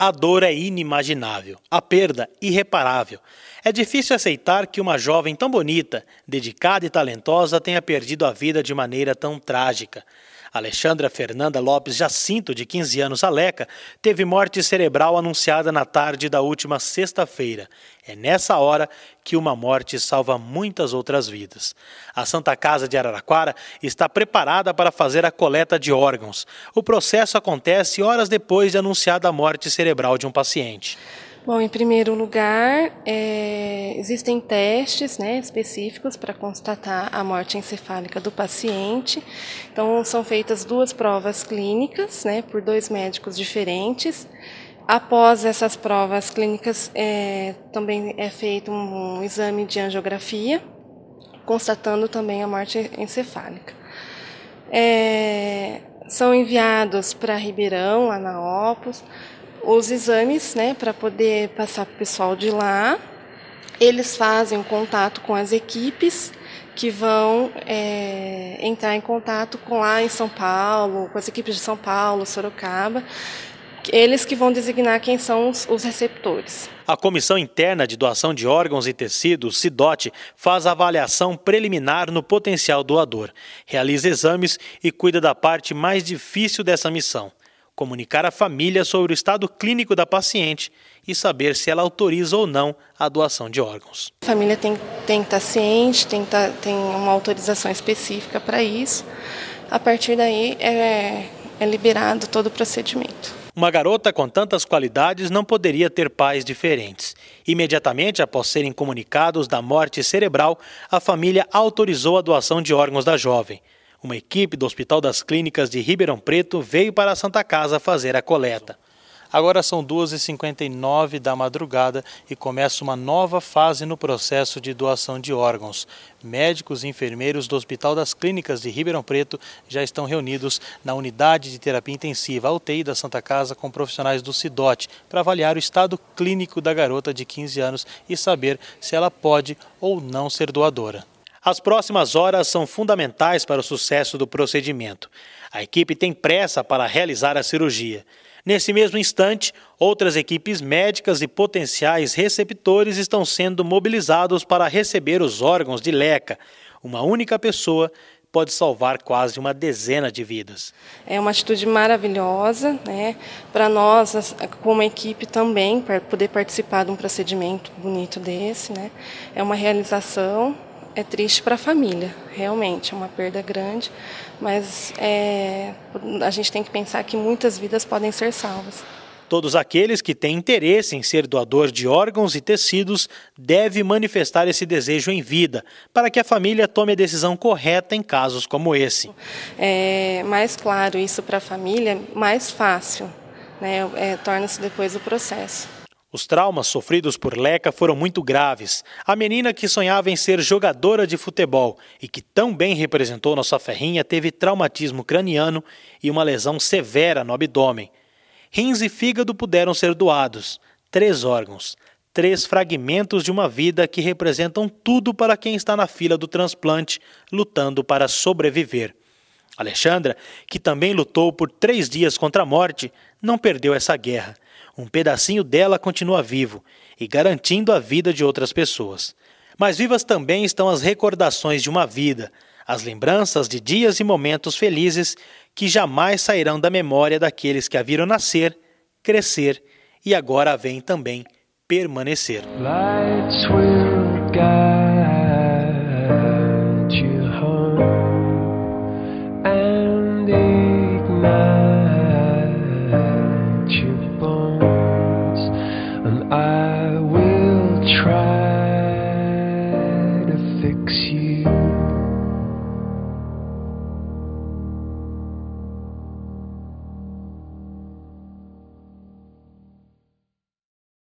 A dor é inimaginável, a perda irreparável. É difícil aceitar que uma jovem tão bonita, dedicada e talentosa tenha perdido a vida de maneira tão trágica. Alexandra Fernanda Lopes Jacinto, de 15 anos, Aleca, teve morte cerebral anunciada na tarde da última sexta-feira. É nessa hora que uma morte salva muitas outras vidas. A Santa Casa de Araraquara está preparada para fazer a coleta de órgãos. O processo acontece horas depois de anunciada a morte cerebral de um paciente. Bom, em primeiro lugar, é existem testes né, específicos para constatar a morte encefálica do paciente. Então, são feitas duas provas clínicas né, por dois médicos diferentes. Após essas provas clínicas, é, também é feito um, um exame de angiografia, constatando também a morte encefálica. É, são enviados para Ribeirão, Anaópolis, os exames, né, para poder passar para o pessoal de lá eles fazem o contato com as equipes que vão é, entrar em contato com lá em São Paulo, com as equipes de São Paulo, Sorocaba, eles que vão designar quem são os, os, receptores. A Comissão Interna de Doação de Órgãos e Tecidos, CIDOT, faz avaliação preliminar no potencial doador, realiza exames e cuida da parte mais difícil dessa missão, comunicar à família sobre o estado clínico da paciente e saber se ela autoriza ou não a doação de órgãos. A família tem, tem que estar tá ciente, tem, tá, tem uma autorização específica para isso. A partir daí é, é liberado todo o procedimento. Uma garota com tantas qualidades não poderia ter pais diferentes. Imediatamente após serem comunicados da morte cerebral, a família autorizou a doação de órgãos da jovem. Uma equipe do Hospital das Clínicas de Ribeirão Preto veio para a Santa Casa fazer a coleta. Agora são 2h59 da madrugada e começa uma nova fase no processo de doação de órgãos. Médicos e enfermeiros do Hospital das Clínicas de Ribeirão Preto já estão reunidos na unidade de terapia intensiva, a UTI da Santa Casa, com profissionais do CIDOT, para avaliar o estado clínico da garota de 15 anos e saber se ela pode ou não ser doadora. As próximas horas são fundamentais para o sucesso do procedimento. A equipe tem pressa para realizar a cirurgia. Nesse mesmo instante, outras equipes médicas e potenciais receptores estão sendo mobilizados para receber os órgãos de leca. Uma única pessoa pode salvar quase uma dezena de vidas. É uma atitude maravilhosa, né? Para nós, como equipe também, para poder participar de um procedimento bonito desse, né? É uma realização é triste para a família, realmente, é uma perda grande, mas é, a gente tem que pensar que muitas vidas podem ser salvas. Todos aqueles que têm interesse em ser doador de órgãos e tecidos devem manifestar esse desejo em vida, para que a família tome a decisão correta em casos como esse. É mais claro isso para a família, mais fácil, né? É, torna-se depois o processo. Os traumas sofridos por Leca foram muito graves. A menina que sonhava em ser jogadora de futebol e que tão bem representou nossa ferrinha teve traumatismo craniano e uma lesão severa no abdômen. Rins e fígado puderam ser doados, três órgãos, três fragmentos de uma vida que representam tudo para quem está na fila do transplante, lutando para sobreviver. Alexandra, que também lutou por três dias contra a morte, não perdeu essa guerra um pedacinho dela continua vivo e garantindo a vida de outras pessoas. Mas vivas também estão as recordações de uma vida, as lembranças de dias e momentos felizes que jamais sairão da memória daqueles que a viram nascer, crescer e agora a também permanecer. Lights will guide. bones, and I will try.